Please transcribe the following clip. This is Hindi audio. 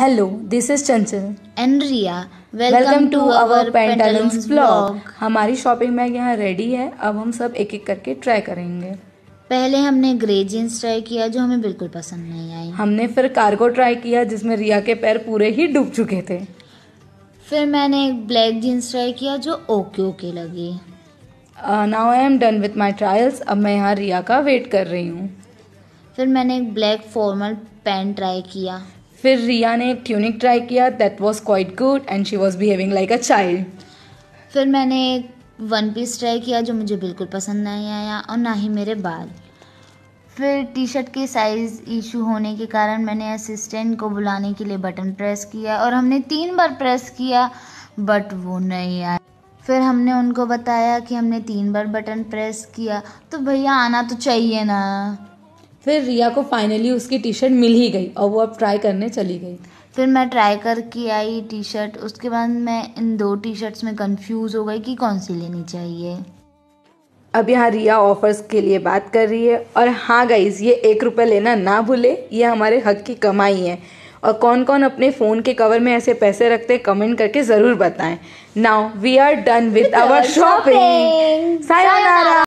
hello this is Chanchal and Riya welcome to our Pantaloons blog हमारी शॉपिंग बैग यहाँ रेडी है अब हम सब एक एक करके ट्राई करेंगे पहले हमने ग्रे जीन्स ट्राई किया जो हमें बिल्कुल पसंद नहीं आई हमने फिर कार्गो ट्राई किया जिसमें रिया के पैर पूरे ही डूब चुके थे फिर मैंने एक ब्लैक जीन्स ट्राई किया जो ओके ओके लगी now I am done with my trials अब मैं यहाँ रिया का वेट कर रही हूँ फिर मैंने एक ब्लैक फॉर्मल पैंट ट्राई किया फिर रिया ने ट्यूनिक ट्राई किया that was quite good and she was behaving like a child फिर मैंने वन पीस ट्राई किया जो मुझे बिल्कुल पसंद नहीं आया और ना ही मेरे बाल फिर टी शर्ट के साइज़ इशू होने के कारण मैंने असिस्टेंट को बुलाने के लिए बटन प्रेस किया और हमने तीन बार प्रेस किया बट वो नहीं आया फिर हमने उनको बताया कि हमने तीन बार बटन प्रेस किया तो भैया आना तो चाहिए ना फिर रिया को फाइनली उसकी टी शर्ट मिल ही गई और वो अब ट्राई करने चली गई फिर मैं ट्राई करके आई टी शर्ट उसके बाद मैं इन दो टी शर्ट्स में कंफ्यूज हो गई कि कौन सी लेनी चाहिए अब यहाँ रिया ऑफर्स के लिए बात कर रही है और हाँ गाइज ये एक रुपये लेना ना भूले ये हमारे हक की कमाई है और कौन कौन अपने फ़ोन के कवर में ऐसे पैसे रखते कमेंट करके ज़रूर बताएं now we are done with our shopping